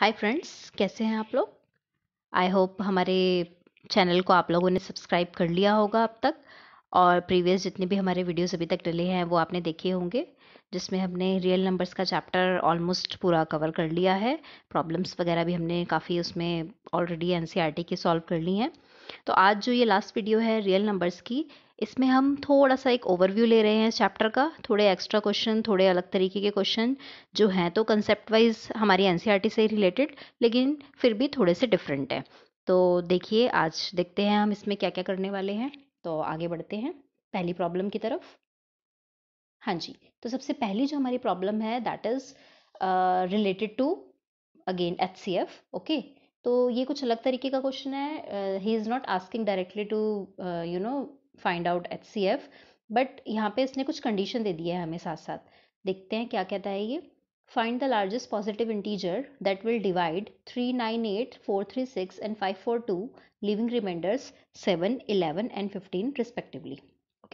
hi friends कैसे हैं आप लोग आई होप हमारे चैनल को आप लोगों ने सब्सक्राइब कर लिया होगा अब तक और प्रीवियस जितने भी हमारे वीडियोस अभी तक डले हैं वो आपने देखे होंगे जिसमें हमने रियल नंबर्स का चैप्टर ऑलमोस्ट पूरा कवर कर लिया है प्रॉब्लम्स वगैरह भी हमने काफ़ी उसमें ऑलरेडी एन e की सॉल्व कर ली हैं तो आज जो ये लास्ट वीडियो है रियल नंबर्स की इसमें हम थोड़ा सा एक ओवरव्यू ले रहे हैं इस चैप्टर का थोड़े एक्स्ट्रा क्वेश्चन थोड़े अलग तरीके के क्वेश्चन जो हैं तो कंसेप्ट वाइज हमारी एन e से रिलेटेड लेकिन फिर भी थोड़े से डिफरेंट है तो देखिए आज देखते हैं हम इसमें क्या क्या करने वाले हैं तो आगे बढ़ते हैं पहली प्रॉब्लम की तरफ हाँ जी तो सबसे पहली जो हमारी प्रॉब्लम है that is related to again H C F okay तो ये कुछ अलग तरीके का क्वेश्चन है he is not asking directly to you know find out H C F but यहाँ पे इसने कुछ कंडीशन दे दिया है हमें साथ साथ देखते हैं क्या कहता है ये find the largest positive integer that will divide three nine eight four three six and five four two leaving remainders seven eleven and fifteen respectively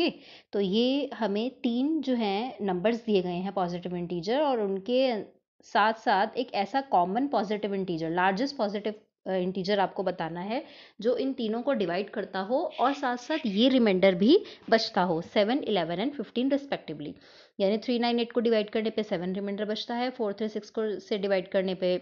okay तो ये हमें तीन जो हैं नंबर्स दिए गए हैं पॉजिटिव इंटीजर और उनके साथ साथ एक ऐसा common positive integer largest positive integer आपको बताना है जो इन तीनों को डिवाइड करता हो और साथ साथ ये रिमाइंडर भी बचता हो seven eleven and fifteen respectively यानी थ्री नाइन एट को डिवाइड करने पे सेवन रिमाइंडर बचता है फोर थ्री सिक्स को से डिवाइड करने पे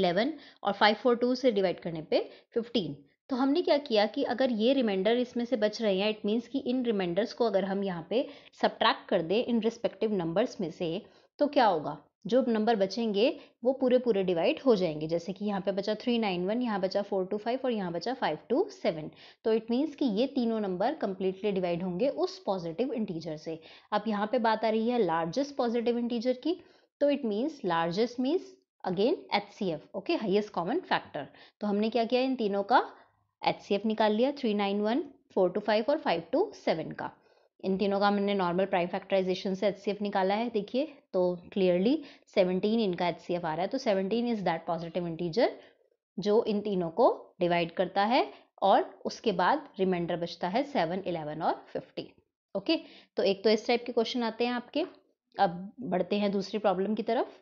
इलेवन और फाइव फोर टू से डिवाइड करने पे फिफ्टीन तो हमने क्या किया कि अगर ये रिमाइंडर इसमें से बच रहे हैं इट मीन्स कि इन रिमाइंडर्स को अगर हम यहाँ पे सब्ट्रैक्ट कर दें इन रिस्पेक्टिव नंबर्स में से तो क्या होगा जो नंबर बचेंगे वो पूरे पूरे डिवाइड हो जाएंगे जैसे कि यहाँ पे बचा थ्री नाइन वन यहाँ बचा फोर टू फाइव और यहाँ बचा फाइव टू सेवन तो इट मीन्स कि ये तीनों नंबर कम्प्लीटली डिवाइड होंगे उस पॉजिटिव इंटीजर से अब यहाँ पे बात आ रही है लार्जेस्ट पॉजिटिव इंटीजर की तो it means largest means again H C F okay highest common factor तो हमने क्या किया इन तीनों का एच निकाल लिया three nine one four two five और फाइव टू सेवन का इन तीनों का मैंने नॉर्मल प्राइम फैक्टराइजेशन से एच निकाला है देखिए तो क्लियरली सेवनटीन इनका एच आ रहा है तो seventeen is that positive integer जो इन तीनों को डिवाइड करता है और उसके बाद रिमाइंडर बचता है सेवन इलेवन और फिफ्टीन ओके तो एक तो इस टाइप के क्वेश्चन आते हैं आपके अब बढ़ते हैं दूसरी प्रॉब्लम की तरफ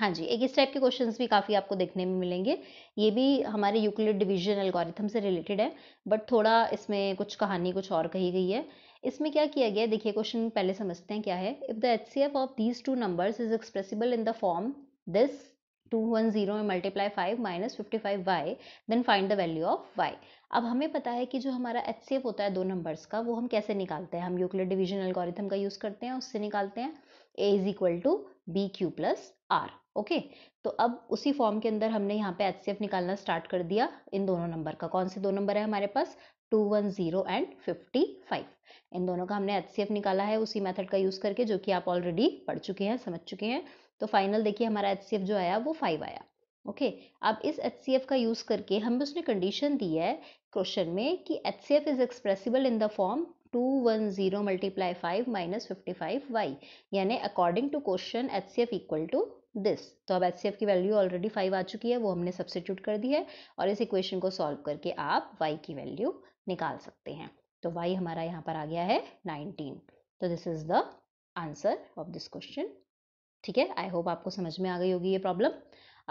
हाँ जी एक इस टाइप के क्वेश्चंस भी काफ़ी आपको देखने में मिलेंगे ये भी हमारे यूक्लिड डिवीजन एल्गोरिथम से रिलेटेड है बट थोड़ा इसमें कुछ कहानी कुछ और कही गई है इसमें क्या किया गया देखिए क्वेश्चन पहले समझते हैं क्या है if the H C F of these two numbers is expressible in the form this two one zero में multiply five minus fifty five Y then find the value of Y अब हमें पता है कि जो हमारा एच सी एफ होता है दो नंबर्स का वो हम कैसे निकालते हैं हम यूक्लिड डिवीजन एल्गोरिथम का यूज़ करते हैं उससे निकालते हैं A is equal to B Q plus R okay तो अब उसी फॉर्म के अंदर हमने यहाँ पे एच निकालना स्टार्ट कर दिया इन दोनों नंबर का कौन से दो नंबर है हमारे पास two one zero and fifty five इन दोनों का हमने एच निकाला है उसी मेथड का यूज़ करके जो कि आप ऑलरेडी पढ़ चुके हैं समझ चुके हैं तो फाइनल देखिए हमारा एच जो आया वो फाइव आया ओके okay, अब इस एच का यूज़ करके हम उसने कंडीशन दी है क्वेश्चन में कि H C F is expressible in the form two one zero multiply five minus fifty five Y यानी according to question H C F equal to this तो अब एच की वैल्यू ऑलरेडी फाइव आ चुकी है वो हमने सब्सिट्यूट कर दी है और इस इक्वेशन को सॉल्व करके आप वाई की वैल्यू निकाल सकते हैं तो वाई हमारा यहाँ पर आ गया है नाइनटीन तो this is the answer of this question ठीक है आई होप आपको समझ में आ गई होगी ये प्रॉब्लम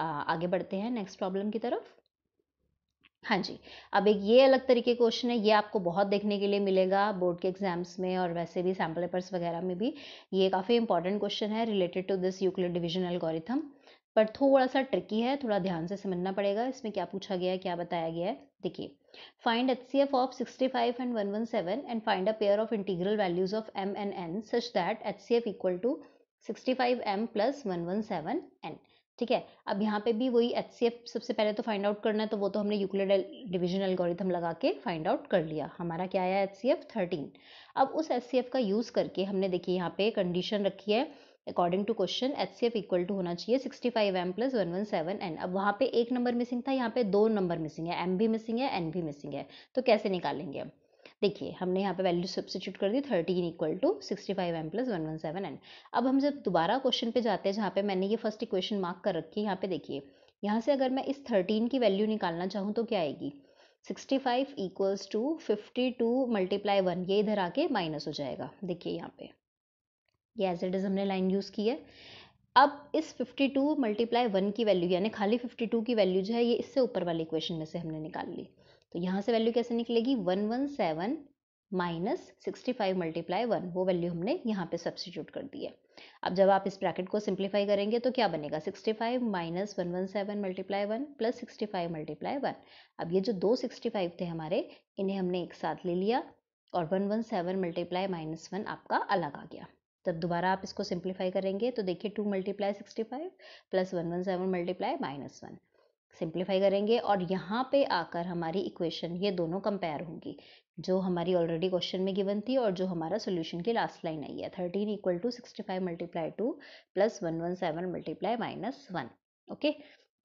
आगे बढ़ते हैं नेक्स्ट प्रॉब्लम की तरफ हाँ जी अब एक ये अलग तरीके क्वेश्चन है ये आपको बहुत देखने के लिए मिलेगा बोर्ड के एग्जाम्स में और वैसे भी सैम्पल पेपर्स वगैरह में भी ये काफ़ी इंपॉर्टेंट क्वेश्चन है related to this Euclid division algorithm पर थोड़ा सा ट्रिकी है थोड़ा ध्यान से समझना पड़ेगा इसमें क्या पूछा गया है क्या बताया गया है देखिए find H C F of sixty five and one one seven and find a pair of integral values of M and N such that H C F equal to sixty five M plus one one seven N ठीक है अब यहाँ पे भी वही H सबसे पहले तो फाइंड आउट करना है तो वो तो हमने यूक्लिड डिविजन एल्गोरिथम लगा के फाइंड आउट कर लिया हमारा क्या आया एच सी एफ थर्टीन अब उस एच सी एफ का यूज़ करके हमने देखिए यहाँ पे कंडीशन रखी है according to question H C F equal to होना चाहिए sixty five M plus one one seven N अब वहाँ पे एक नंबर मिसिंग था यहाँ पे दो नंबर मिसिंग है एम भी मिसिंग है एन भी मिसिंग है तो कैसे निकालेंगे हम देखिए हमने यहाँ पे वैल्यू सब्सिट्यूट कर दी thirteen equal to sixty five M plus one one seven N अब हम जब दोबारा क्वेश्चन पे जाते हैं जहाँ पे मैंने ये फर्स्ट इक्वेशन मार्क कर रखी है यहाँ पे देखिए यहाँ से अगर मैं इस थर्टीन की वैल्यू निकालना चाहूँ तो क्या आएगी sixty five equals to fifty two multiply one ये इधर आके माइनस हो जाएगा देखिए यहाँ पे ये एज इट इज़ हमने लाइन यूज़ की है अब इस 52 टू मल्टीप्लाई वन की वैल्यू यानी खाली 52 की वैल्यू जो है ये इससे ऊपर वाली इक्वेशन में से हमने निकाल ली तो यहाँ से वैल्यू कैसे निकलेगी one one seven minus sixty five multiply one वो वैल्यू हमने यहाँ पे सब्सटीट्यूट कर दी है अब जब आप इस ब्रैकेट को सिंप्लीफाई करेंगे तो क्या बनेगा sixty five minus one one seven multiply one plus sixty five multiply one अब ये जो दो सिक्सटी फाइव थे हमारे इन्हें हमने एक साथ ले लिया और one one seven multiply minus one आपका अलग आ गया जब दोबारा आप इसको सिंप्लीफाई करेंगे तो देखिए two multiply sixty five plus one one seven multiply minus one simplify करेंगे और यहाँ पे आकर हमारी इक्वेशन ये दोनों कंपेयर होंगी जो हमारी ऑलरेडी क्वेश्चन में गिवन थी और जो हमारा सोल्यूशन की लास्ट लाइन आई है thirteen equal to sixty five multiply two plus one one seven multiply minus one okay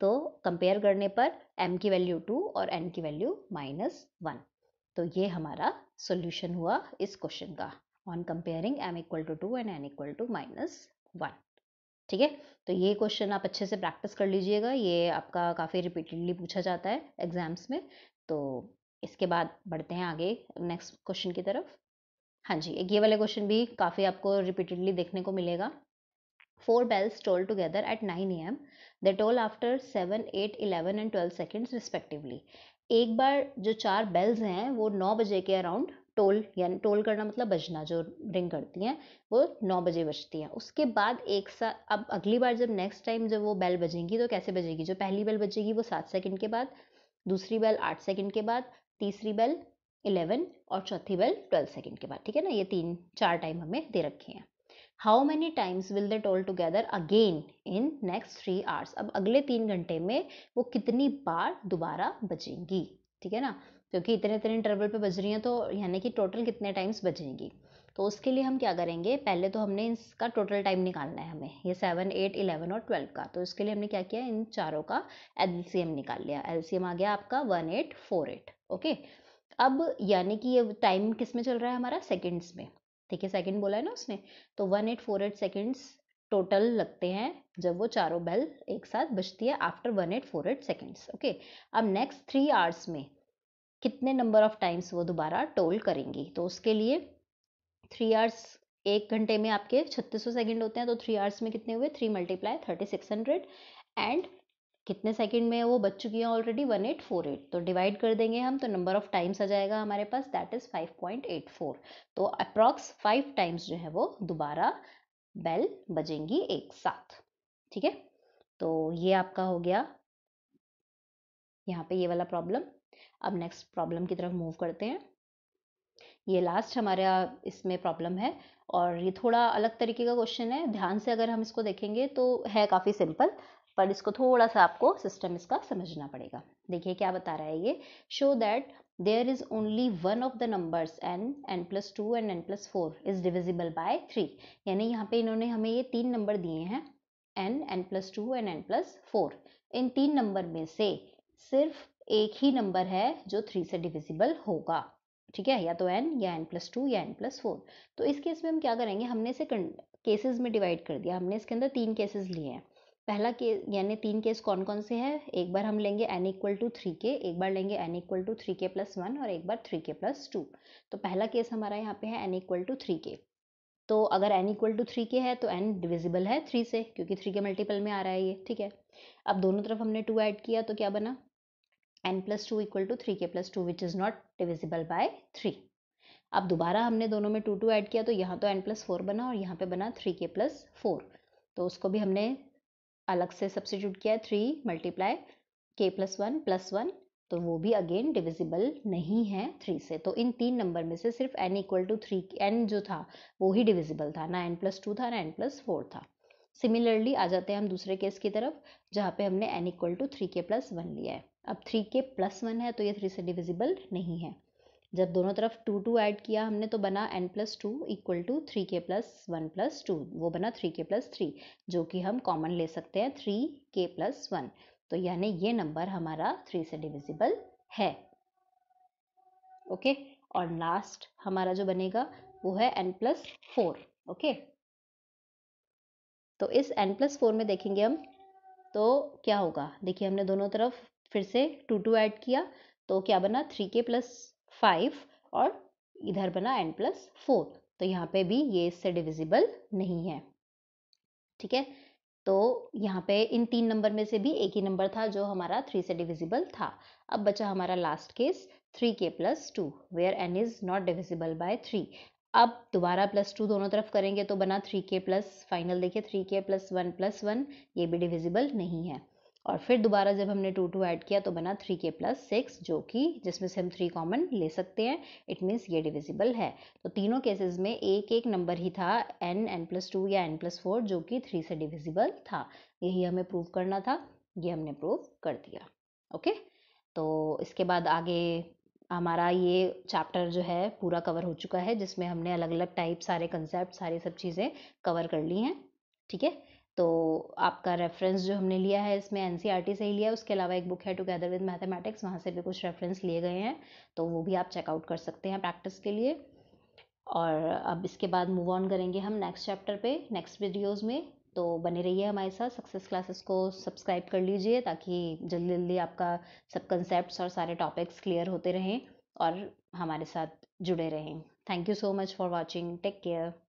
तो कंपेयर करने पर एम की वैल्यू टू और एन की वैल्यू माइनस वन तो ये हमारा सोल्यूशन हुआ इस क्वेश्चन का on comparing M equal to two and N equal to minus one ठीक है तो ये क्वेश्चन आप अच्छे से प्रैक्टिस कर लीजिएगा ये आपका काफ़ी रिपीटेडली पूछा जाता है एग्ज़ाम्स में तो इसके बाद बढ़ते हैं आगे नेक्स्ट क्वेश्चन की तरफ हाँ जी एक ये वाले क्वेश्चन भी काफ़ी आपको रिपीटेडली देखने को मिलेगा four bells toll together at nine A M the toll after seven eight eleven and twelve seconds respectively एक बार जो चार बेल्स हैं वो नौ बजे के अराउंड टोल यानी टोल करना मतलब बजना जो रिंग करती हैं वो नौ बजे बजती हैं उसके बाद एक साथ अब अगली बार जब नेक्स्ट टाइम जब वो बेल बजेंगी तो कैसे बजेगी जो पहली बेल बजेगी वो सात सेकंड के बाद दूसरी बेल आठ सेकंड के बाद तीसरी बेल इलेवन और चौथी बेल ट्वेल्व सेकंड के बाद ठीक है ना ये तीन चार टाइम हमें दे रखे हैं how many times will the toll together again in next three hours अब अगले तीन घंटे में वो कितनी बार दोबारा बजेंगी ठीक है ना क्योंकि इतने इतने इंटरवल पे बज रही हैं तो यानी कि टोटल कितने टाइम्स बजेंगी तो उसके लिए हम क्या करेंगे पहले तो हमने इसका टोटल टाइम निकालना है हमें ये सेवन एट इलेवन और ट्वेल्व का तो इसके लिए हमने क्या किया इन चारों का एल निकाल लिया एल आ गया आपका one eight four eight okay अब यानी कि ये टाइम किस में चल रहा है हमारा सेकेंड्स में ठीक है सेकेंड बोला है ना उसने तो one eight four eight seconds total लगते हैं जब वो चारों बेल एक साथ बजती है after one eight four eight seconds okay अब नेक्स्ट थ्री आवर्स में कितने नंबर ऑफ टाइम्स वो दोबारा टोल करेंगी तो उसके लिए थ्री आवर्स एक घंटे में आपके छत्तीस सौ सेकेंड होते हैं तो थ्री आवर्स में कितने हुए three multiply thirty six hundred and कितने सेकंड में वो बच चुकी हैं already one eight four eight तो डिवाइड कर देंगे हम तो नंबर ऑफ टाइम्स आ जाएगा हमारे पास that is five point eight four तो अप्रॉक्स फाइव टाइम्स जो है वो दोबारा बेल बजेंगी एक साथ ठीक है तो ये आपका हो गया यहाँ पे ये वाला प्रॉब्लम अब नेक्स्ट प्रॉब्लम की तरफ मूव करते हैं ये लास्ट हमारा इसमें प्रॉब्लम है और ये थोड़ा अलग तरीके का क्वेश्चन है ध्यान से अगर हम इसको देखेंगे तो है काफ़ी सिंपल पर इसको थोड़ा सा आपको सिस्टम इसका समझना पड़ेगा देखिए क्या बता रहा है ये show that there is only one of the numbers N N plus two and N plus four is divisible by three यानी यहाँ पे इन्होंने हमें ये तीन नंबर दिए हैं N N plus two and N plus four इन तीन नंबर में से सिर्फ एक ही नंबर है जो थ्री से डिविजिबल होगा ठीक है या तो एन या एन प्लस टू या एन प्लस फोर तो इस केस में हम क्या करेंगे हमने इसे केसेस में डिवाइड कर दिया हमने इसके अंदर तीन केसेस लिए हैं पहला केस यानी तीन केस कौन कौन से हैं एक बार हम लेंगे एन इक्वल टू थ्री के एक बार लेंगे N equal to three K plus one और एक बार थ्री के प्लस टू तो पहला केस हमारा यहाँ पे है एन इक्वल टू थ्री के तो अगर एन इक्वल टू थ्री के है तो एन डिविजिबल है थ्री से क्योंकि थ्री के मल्टीपल में आ रहा है ये ठीक है अब दोनों तरफ हमने टू ऐड किया तो क्या बना N plus two equal to three K plus two which is not divisible by three अब दोबारा हमने दोनों में टू टू ऐड किया तो यहाँ तो एन प्लस फोर बना और यहाँ पे बना थ्री के प्लस फोर तो उसको भी हमने अलग से सब्सिट्यूट किया three multiply K plus one plus one तो वो भी अगेन डिविजिबल नहीं है थ्री से तो इन तीन नंबर में से सिर्फ N equal to three N जो था वो ही डिविजिबल था ना एन प्लस टू था ना एन प्लस फोर था सिमिलरली आ जाते हैं हम दूसरे केस की तरफ जहाँ पे हमने N equal to three K plus one लिया है अब थ्री के प्लस वन है तो ये थ्री से डिविजिबल नहीं है जब दोनों तरफ टू टू ऐड किया हमने तो बना N plus two equal to three K plus one plus two वो बना थ्री के प्लस थ्री जो कि हम कॉमन ले सकते हैं थ्री के प्लस वन तो यानी ये नंबर हमारा थ्री से डिविजिबल है ओके और लास्ट हमारा जो बनेगा वो है एन प्लस फोर ओके तो इस एन प्लस फोर में देखेंगे हम तो क्या होगा देखिए हमने दोनों तरफ फिर से टू टू ऐड किया तो क्या बना थ्री के प्लस फाइव और इधर बना एन प्लस फोर तो यहाँ पे भी ये इससे डिविजिबल नहीं है ठीक है तो यहाँ पे इन तीन नंबर में से भी एक ही नंबर था जो हमारा थ्री से डिविजिबल था अब बचा हमारा last case three K plus two where N is not divisible by three अब दोबारा प्लस टू दोनों तरफ करेंगे तो बना थ्री के प्लस फाइनल देखिए three K plus one plus one ये भी डिविजिबल नहीं है और फिर दोबारा जब हमने टू टू ऐड किया तो बना थ्री के प्लस सिक्स जो कि जिसमें से हम थ्री कॉमन ले सकते हैं इट मीन्स ये डिविजिबल है तो तीनों केसेस में एक एक नंबर ही था एन एन प्लस टू या एन प्लस फोर जो कि थ्री से डिविजिबल था यही हमें प्रूव करना था ये हमने प्रूव कर दिया ओके तो इसके बाद आगे हमारा ये चैप्टर जो है पूरा कवर हो चुका है जिसमें हमने अलग अलग टाइप सारे कंसेप्ट सारे सब चीज़ें कवर कर ली हैं ठीक है तो आपका रेफरेंस जो हमने लिया है इसमें एन से ही लिया है उसके अलावा एक बुक है टुगेदर विद मैथमेटिक्स वहाँ से भी कुछ रेफरेंस लिए गए हैं तो वो भी आप चेकआउट कर सकते हैं प्रैक्टिस के लिए और अब इसके बाद मूव ऑन करेंगे हम नेक्स्ट चैप्टर पे नेक्स्ट वीडियोस में तो बने रहिए हमारे साथ सक्सेस क्लासेस को सब्सक्राइब कर लीजिए ताकि जल्दी जल्दी आपका सब कंसेप्ट और सारे टॉपिक्स क्लियर होते रहें और हमारे साथ जुड़े रहें thank you so much for watching take care